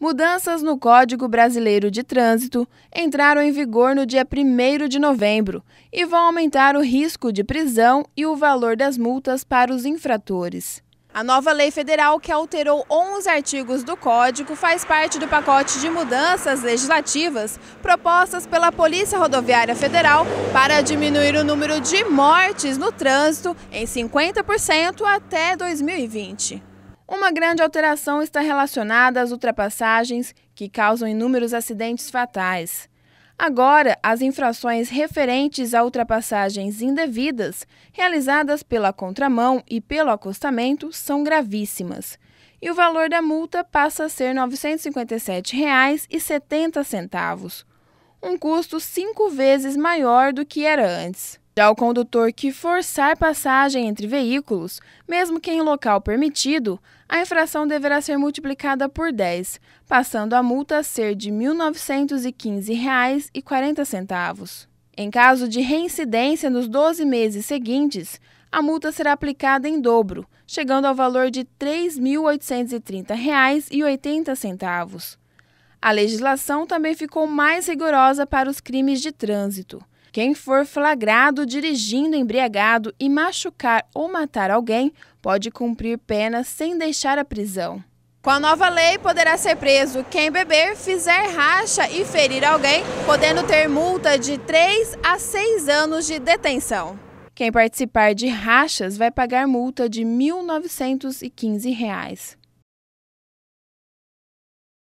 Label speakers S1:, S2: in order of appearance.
S1: Mudanças no Código Brasileiro de Trânsito entraram em vigor no dia 1 de novembro e vão aumentar o risco de prisão e o valor das multas para os infratores. A nova lei federal, que alterou 11 artigos do Código, faz parte do pacote de mudanças legislativas propostas pela Polícia Rodoviária Federal para diminuir o número de mortes no trânsito em 50% até 2020. Uma grande alteração está relacionada às ultrapassagens que causam inúmeros acidentes fatais. Agora, as infrações referentes a ultrapassagens indevidas, realizadas pela contramão e pelo acostamento, são gravíssimas. E o valor da multa passa a ser R$ 957,70, um custo cinco vezes maior do que era antes. Já ao condutor que forçar passagem entre veículos, mesmo que em local permitido, a infração deverá ser multiplicada por 10, passando a multa a ser de R$ 1.915,40. Em caso de reincidência nos 12 meses seguintes, a multa será aplicada em dobro, chegando ao valor de R$ 3.830,80. A legislação também ficou mais rigorosa para os crimes de trânsito. Quem for flagrado dirigindo embriagado e machucar ou matar alguém pode cumprir pena sem deixar a prisão. Com a nova lei, poderá ser preso quem beber, fizer racha e ferir alguém, podendo ter multa de 3 a 6 anos de detenção. Quem participar de rachas vai pagar multa de R$ 1.915. Reais.